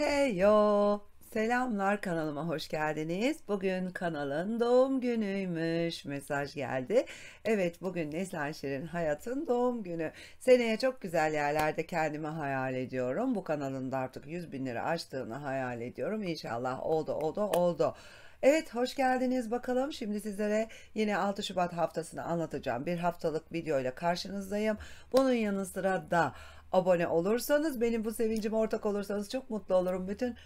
Heyo! Selamlar kanalıma hoş geldiniz. Bugün kanalın doğum günüymüş mesaj geldi. Evet bugün Neslihan Şirin Hayat'ın doğum günü. Seneye çok güzel yerlerde kendimi hayal ediyorum. Bu kanalın da artık 100 bin lira açtığını hayal ediyorum. İnşallah oldu oldu oldu. Evet hoş geldiniz bakalım şimdi sizlere yine 6 Şubat haftasını anlatacağım bir haftalık videoyla karşınızdayım bunun yanı sıra da abone olursanız benim bu sevincime ortak olursanız çok mutlu olurum. Bütün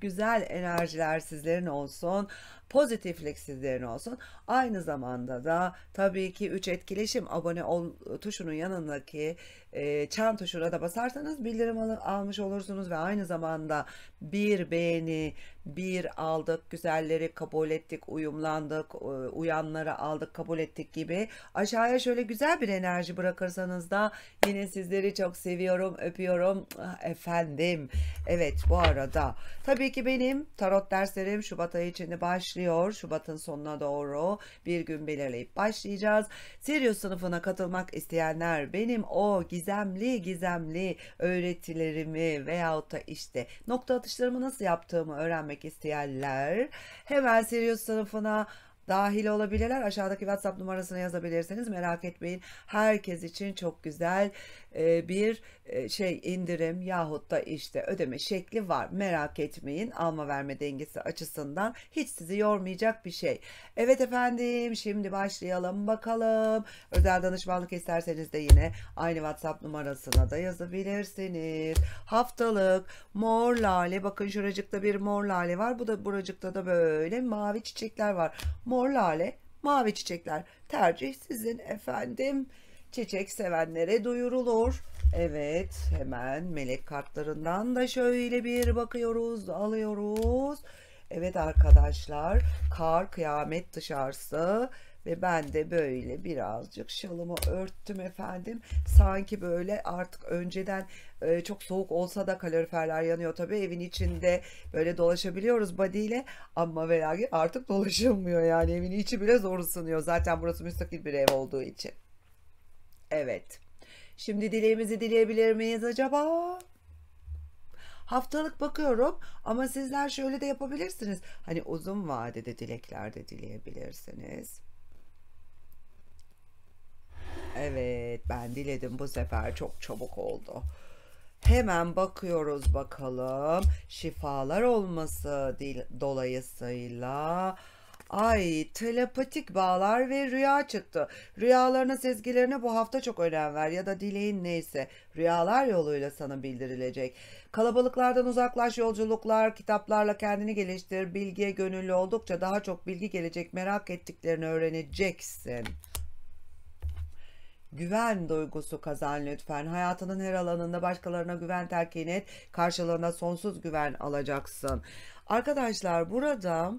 güzel enerjiler sizlerin olsun pozitiflik sizlerin olsun. Aynı zamanda da tabii ki 3 etkileşim abone ol tuşunun yanındaki e, çan tuşuna da basarsanız bildirim al almış olursunuz ve aynı zamanda bir beğeni, bir aldık, güzelleri kabul ettik, uyumlandık, e, uyanları aldık, kabul ettik gibi aşağıya şöyle güzel bir enerji bırakırsanız da yine sizleri çok seviyorum, öpüyorum ah, efendim. Evet bu arada tabii ki benim tarot derslerim Şubat ayı içinde başlıyor başlıyor. Şubat'ın sonuna doğru bir gün belirleyip başlayacağız. Sirius sınıfına katılmak isteyenler benim o gizemli gizemli öğretilerimi veyahut da işte nokta atışlarımı nasıl yaptığımı öğrenmek isteyenler hemen Sirius sınıfına dahil olabilirler. Aşağıdaki WhatsApp numarasına yazabilirsiniz. Merak etmeyin. Herkes için çok güzel e, bir e, şey indirim yahut da işte ödeme şekli var. Merak etmeyin. Alma verme dengesi açısından hiç sizi yormayacak bir şey. Evet efendim şimdi başlayalım bakalım. Özel danışmanlık isterseniz de yine aynı WhatsApp numarasına da yazabilirsiniz. Haftalık mor lale bakın şuracıkta bir mor lale var. Bu da buracıkta da böyle mavi çiçekler var. Mor mor lale, mavi çiçekler. Tercih sizin efendim. Çiçek sevenlere duyurulur. Evet hemen melek kartlarından da şöyle bir bakıyoruz alıyoruz. Evet arkadaşlar kar kıyamet dışarısı ve ben de böyle birazcık şalımı örttüm efendim. Sanki böyle artık önceden e, çok soğuk olsa da kaloriferler yanıyor tabii evin içinde böyle dolaşabiliyoruz body ile ama ve artık dolaşılmıyor yani evin içi bile zor ısınıyor. Zaten burası müstakil bir ev olduğu için. Evet. Şimdi dileğimizi dileyebilir miyiz acaba? Haftalık bakıyorum ama sizler şöyle de yapabilirsiniz. Hani uzun vadede dilekler de dileyebilirsiniz. Evet ben diledim bu sefer çok çabuk oldu. Hemen bakıyoruz bakalım. Şifalar olması dolayısıyla Ay telepatik bağlar ve rüya çıktı. Rüyalarına sezgilerine bu hafta çok önem ver ya da dileğin neyse rüyalar yoluyla sana bildirilecek. Kalabalıklardan uzaklaş yolculuklar, kitaplarla kendini geliştir, bilgiye gönüllü oldukça daha çok bilgi gelecek merak ettiklerini öğreneceksin. Güven duygusu kazan lütfen. Hayatının her alanında başkalarına güven terkin et. Karşılığında sonsuz güven alacaksın. Arkadaşlar burada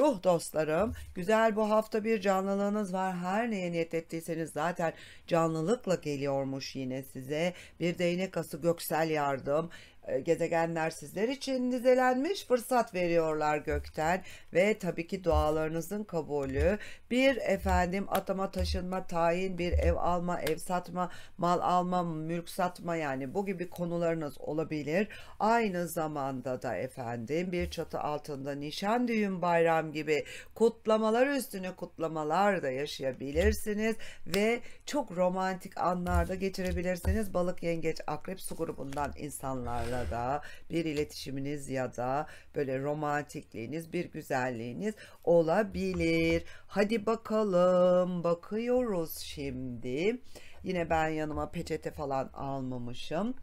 ruh dostlarım güzel bu hafta bir canlılığınız var. Her neye niyet ettiyseniz zaten canlılıkla geliyormuş yine size. Bir değnek ası göksel yardım ee, gezegenler sizler için nizelenmiş fırsat veriyorlar gökten ve tabii ki dualarınızın kabulü bir efendim atama taşınma tayin bir ev alma ev satma mal alma mülk satma yani bu gibi konularınız olabilir aynı zamanda da efendim bir çatı altında nişan düğün bayram gibi kutlamalar üstüne kutlamalar da yaşayabilirsiniz ve çok romantik anlarda geçirebilirsiniz balık yengeç akrep su grubundan insanlar arada bir iletişiminiz ya da böyle romantikliğiniz, bir güzelliğiniz olabilir. Hadi bakalım bakıyoruz şimdi. Yine ben yanıma peçete falan almamışım.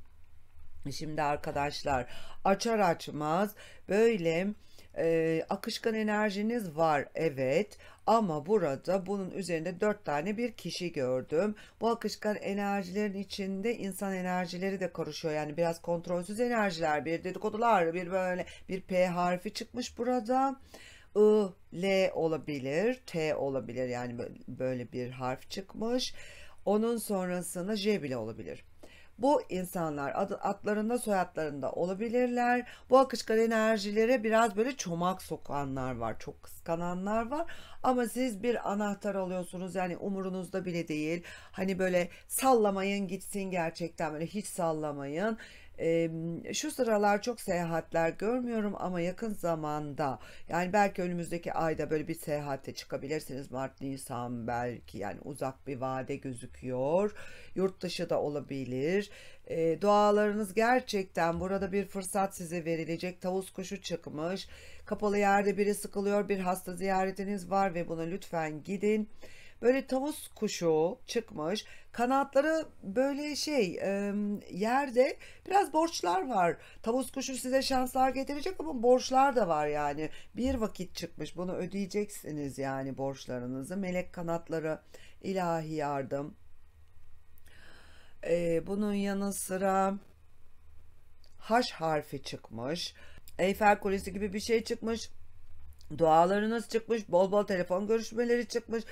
Şimdi arkadaşlar açar açmaz böyle e, akışkan enerjiniz var evet ama burada bunun üzerinde dört tane bir kişi gördüm. Bu akışkan enerjilerin içinde insan enerjileri de karışıyor. Yani biraz kontrolsüz enerjiler, bir dedikodular, bir böyle bir P harfi çıkmış burada. I, L olabilir, T olabilir yani böyle bir harf çıkmış. Onun sonrasında J bile olabilir. Bu insanlar ad, atlarında, soyadlarında olabilirler. Bu akışkan enerjilere biraz böyle çomak sokanlar var. Çok kıskananlar var. Ama siz bir anahtar alıyorsunuz. Yani umurunuzda bile değil. Hani böyle sallamayın gitsin gerçekten böyle hiç sallamayın. E, şu sıralar çok seyahatler görmüyorum ama yakın zamanda yani belki önümüzdeki ayda böyle bir seyahate çıkabilirsiniz. Mart, Nisan belki yani uzak bir vade gözüküyor. Yurt dışı da olabilir. E, dualarınız gerçekten burada bir fırsat size verilecek. Tavus kuşu çıkmış. Kapalı yerde biri sıkılıyor. Bir hasta ziyaretiniz var ve buna lütfen gidin. Böyle tavus kuşu çıkmış. Kanatları böyle şey e, yerde biraz borçlar var. Tavus kuşu size şanslar getirecek ama borçlar da var yani. Bir vakit çıkmış bunu ödeyeceksiniz yani borçlarınızı. Melek kanatları, ilahi yardım. E, bunun yanı sıra haş harfi çıkmış. Eyfel Kulesi gibi bir şey çıkmış. Dualarınız çıkmış. Bol bol telefon görüşmeleri çıkmış.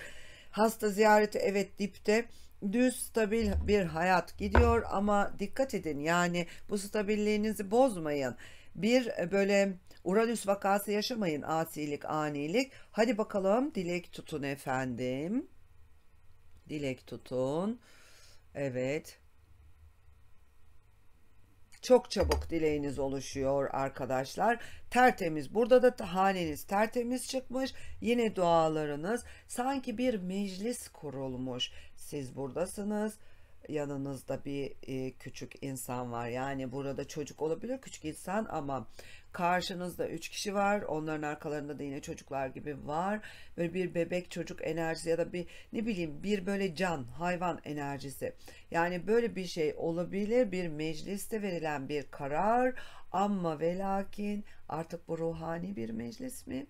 Hasta ziyareti evet dipte düz stabil bir hayat gidiyor ama dikkat edin yani bu stabilliğinizi bozmayın. Bir e, böyle Uranüs vakası yaşamayın asilik anilik. Hadi bakalım dilek tutun efendim. Dilek tutun. Evet. Çok çabuk dileğiniz oluşuyor arkadaşlar. Tertemiz. Burada da haneniz tertemiz çıkmış. Yine dualarınız sanki bir meclis kurulmuş siz buradasınız yanınızda bir e, küçük insan var. Yani burada çocuk olabilir küçük insan ama karşınızda üç kişi var. Onların arkalarında da yine çocuklar gibi var. Böyle bir bebek çocuk enerjisi ya da bir ne bileyim bir böyle can, hayvan enerjisi. Yani böyle bir şey olabilir. Bir mecliste verilen bir karar ama ve lakin artık bu ruhani bir meclis mi?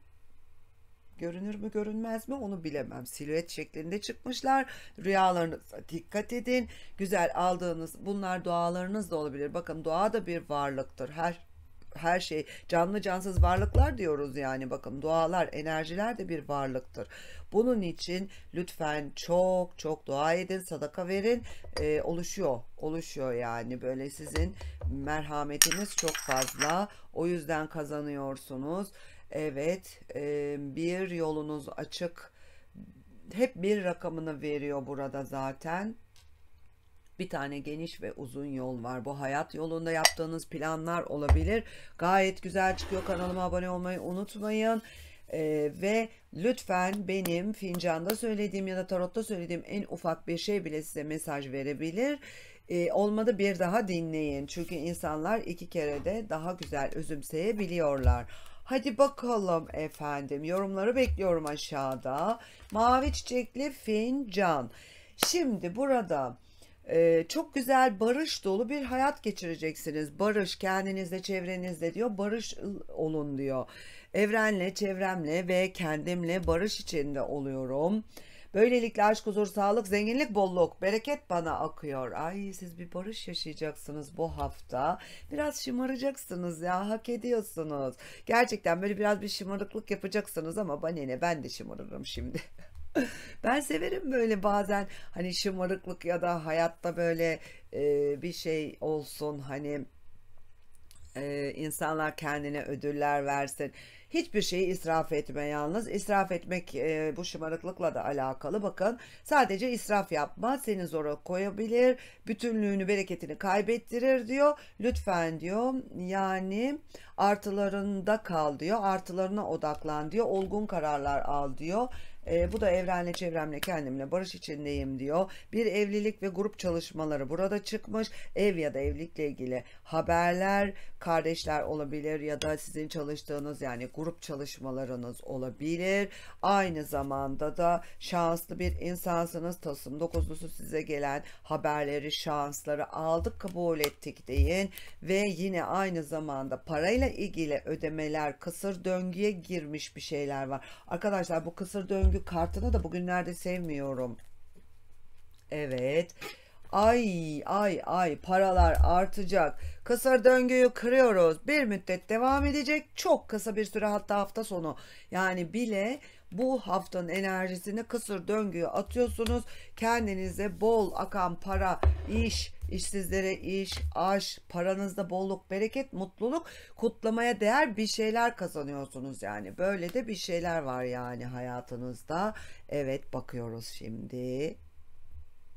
Görünür mü görünmez mi onu bilemem. Silüet şeklinde çıkmışlar. Rüyalarınıza dikkat edin. Güzel aldığınız bunlar dualarınız da olabilir. Bakın dua da bir varlıktır. Her her şey canlı cansız varlıklar diyoruz yani bakın dualar enerjiler de bir varlıktır. Bunun için lütfen çok çok dua edin sadaka verin ee, oluşuyor oluşuyor yani böyle sizin merhametiniz çok fazla o yüzden kazanıyorsunuz. Evet e, bir yolunuz açık. Hep bir rakamını veriyor burada zaten. Bir tane geniş ve uzun yol var. Bu hayat yolunda yaptığınız planlar olabilir. Gayet güzel çıkıyor. Kanalıma abone olmayı unutmayın. Ee, ve lütfen benim fincanda söylediğim ya da tarotta söylediğim en ufak bir şey bile size mesaj verebilir. Ee, olmadı bir daha dinleyin. Çünkü insanlar iki kere de daha güzel özümseyebiliyorlar. Hadi bakalım efendim. Yorumları bekliyorum aşağıda. Mavi çiçekli fincan. Şimdi burada e, çok güzel barış dolu bir hayat geçireceksiniz. Barış kendinizle çevrenizle diyor. Barış olun diyor. Evrenle, çevremle ve kendimle barış içinde oluyorum. Böylelikle aşk, huzur, sağlık, zenginlik, bolluk, bereket bana akıyor. Ay siz bir barış yaşayacaksınız bu hafta. Biraz şımaracaksınız ya hak ediyorsunuz. Gerçekten böyle biraz bir şımarıklık yapacaksınız ama bana ne ben de şımarırım şimdi. ben severim böyle bazen hani şımarıklık ya da hayatta böyle e, bir şey olsun hani e, insanlar kendine ödüller versin. Hiçbir şeyi israf etme yalnız. İsraf etmek e, bu şımarıklıkla da alakalı. Bakın sadece israf yapma seni zora koyabilir. Bütünlüğünü, bereketini kaybettirir diyor. Lütfen diyor yani artılarında kal diyor. Artılarına odaklan diyor. Olgun kararlar al diyor e, bu da evrenle çevremle kendimle barış içindeyim diyor. Bir evlilik ve grup çalışmaları burada çıkmış. Ev ya da evlilikle ilgili haberler, kardeşler olabilir ya da sizin çalıştığınız yani grup çalışmalarınız olabilir. Aynı zamanda da şanslı bir insansınız. Tasım 9'lusu size gelen haberleri, şansları aldık kabul ettik deyin ve yine aynı zamanda parayla ilgili ödemeler kısır döngüye girmiş bir şeyler var. Arkadaşlar bu kısır döngü çünkü kartını da bugünlerde sevmiyorum. Evet. Ay ay ay paralar artacak. kısa döngüyü kırıyoruz. Bir müddet devam edecek. Çok kısa bir süre hatta hafta sonu. Yani bile bu haftanın enerjisini kısır döngüye atıyorsunuz. Kendinize bol akan para, iş, işsizlere iş, aş, paranızda bolluk, bereket, mutluluk, kutlamaya değer bir şeyler kazanıyorsunuz yani. Böyle de bir şeyler var yani hayatınızda. Evet bakıyoruz şimdi.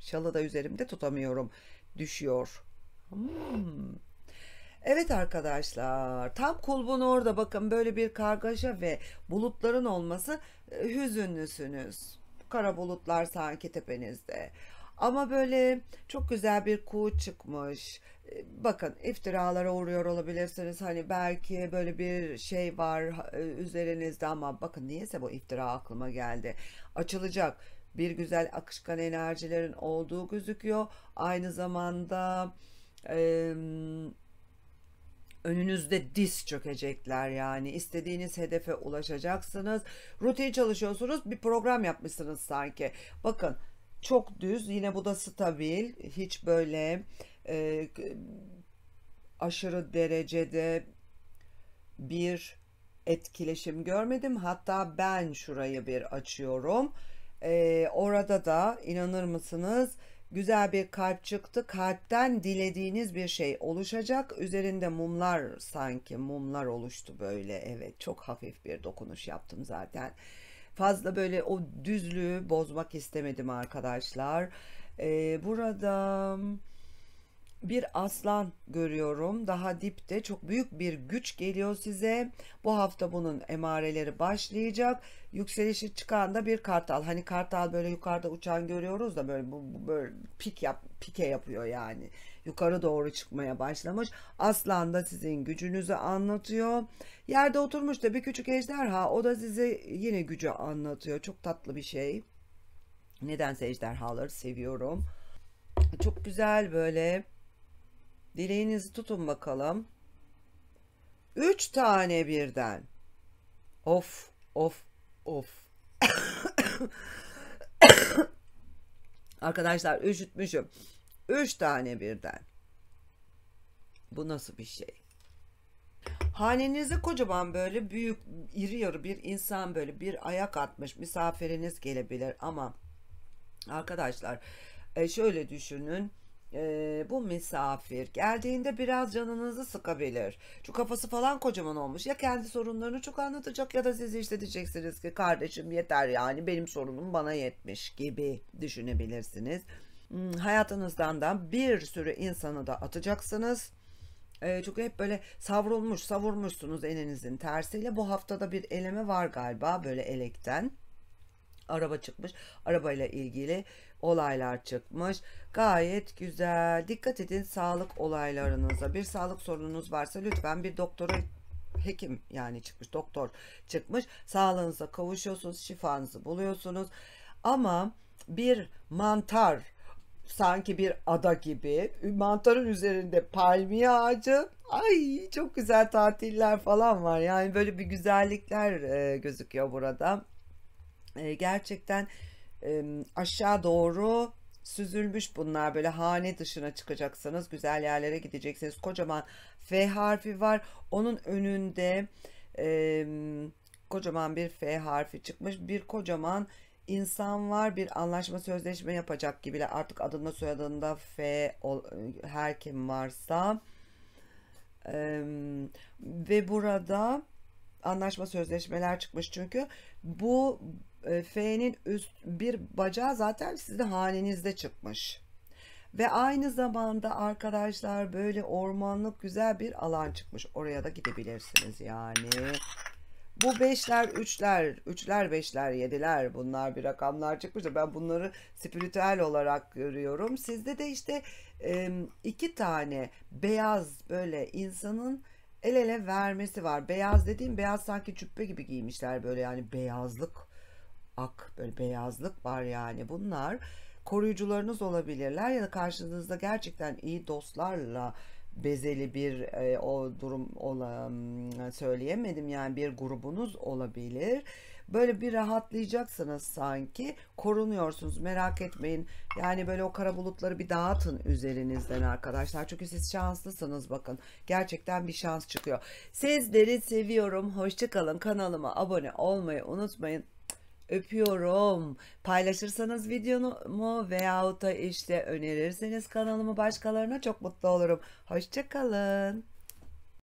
Şalı da üzerimde tutamıyorum. Düşüyor. Hmm. Evet arkadaşlar tam kulbun orada bakın böyle bir kargaşa ve bulutların olması e, hüzünlüsünüz. Kara bulutlar sanki tepenizde. Ama böyle çok güzel bir kuğu çıkmış. E, bakın iftiralara uğruyor olabilirsiniz. Hani belki böyle bir şey var e, üzerinizde ama bakın niyese bu iftira aklıma geldi. Açılacak bir güzel akışkan enerjilerin olduğu gözüküyor. Aynı zamanda... Ee, önünüzde diz çökecekler yani. istediğiniz hedefe ulaşacaksınız. Rutin çalışıyorsunuz. Bir program yapmışsınız sanki. Bakın çok düz. Yine bu da stabil. Hiç böyle e, aşırı derecede bir etkileşim görmedim. Hatta ben şurayı bir açıyorum. E, orada da inanır mısınız? güzel bir kalp çıktı. Kalpten dilediğiniz bir şey oluşacak. Üzerinde mumlar sanki mumlar oluştu böyle. Evet çok hafif bir dokunuş yaptım zaten. Fazla böyle o düzlüğü bozmak istemedim arkadaşlar. Ee, burada bir aslan görüyorum. Daha dipte çok büyük bir güç geliyor size. Bu hafta bunun emareleri başlayacak. Yükselişi çıkan da bir kartal. Hani kartal böyle yukarıda uçan görüyoruz da böyle bu böyle pik yap pike yapıyor yani. Yukarı doğru çıkmaya başlamış. Aslan da sizin gücünüzü anlatıyor. Yerde oturmuş da bir küçük ejderha. O da size yine gücü anlatıyor. Çok tatlı bir şey. Nedense ejderhaları seviyorum. Çok güzel böyle Dileğinizi tutun bakalım. Üç tane birden. Of of of. Arkadaşlar üşütmüşüm. Üç tane birden. Bu nasıl bir şey? Hanenize kocaman böyle büyük, iri yarı bir insan böyle bir ayak atmış misafiriniz gelebilir ama arkadaşlar e, şöyle düşünün e, bu misafir geldiğinde biraz canınızı sıkabilir. Şu kafası falan kocaman olmuş. Ya kendi sorunlarını çok anlatacak ya da siz işte diyeceksiniz ki kardeşim yeter yani benim sorunum bana yetmiş gibi düşünebilirsiniz. Hmm, hayatınızdan da bir sürü insanı da atacaksınız. E, çünkü hep böyle savrulmuş savurmuşsunuz elinizin tersiyle. Bu haftada bir eleme var galiba böyle elekten araba çıkmış. Arabayla ilgili olaylar çıkmış. Gayet güzel. Dikkat edin sağlık olaylarınıza. Bir sağlık sorununuz varsa lütfen bir doktora hekim yani çıkmış doktor çıkmış. Sağlığınıza kavuşuyorsunuz. Şifanızı buluyorsunuz. Ama bir mantar sanki bir ada gibi. Mantarın üzerinde palmiye ağacı. Ay çok güzel tatiller falan var. Yani böyle bir güzellikler e, gözüküyor burada e, gerçekten e, aşağı doğru süzülmüş bunlar böyle hane dışına çıkacaksanız güzel yerlere gideceksiniz kocaman F harfi var onun önünde e, kocaman bir F harfi çıkmış bir kocaman insan var bir anlaşma sözleşme yapacak gibiler artık adında soyadında F her kim varsa ee, ve burada anlaşma sözleşmeler çıkmış çünkü bu e, F'nin üst bir bacağı zaten sizin halinizde çıkmış. Ve aynı zamanda arkadaşlar böyle ormanlık güzel bir alan çıkmış. Oraya da gidebilirsiniz yani. Bu beşler, üçler, üçler, beşler, yediler bunlar bir rakamlar çıkmış ben bunları spiritüel olarak görüyorum. Sizde de işte iki tane beyaz böyle insanın el ele vermesi var. Beyaz dediğim beyaz sanki cübbe gibi giymişler böyle yani beyazlık ak böyle beyazlık var yani bunlar koruyucularınız olabilirler ya da karşınızda gerçekten iyi dostlarla bezeli bir e, o durum ola, söyleyemedim yani bir grubunuz olabilir. Böyle bir rahatlayacaksınız sanki. Korunuyorsunuz merak etmeyin. Yani böyle o kara bulutları bir dağıtın üzerinizden arkadaşlar. Çünkü siz şanslısınız bakın. Gerçekten bir şans çıkıyor. Sizleri seviyorum. Hoşçakalın. Kanalıma abone olmayı unutmayın. Öpüyorum. Paylaşırsanız videomu veyahut da işte önerirseniz kanalımı başkalarına çok mutlu olurum. Hoşçakalın.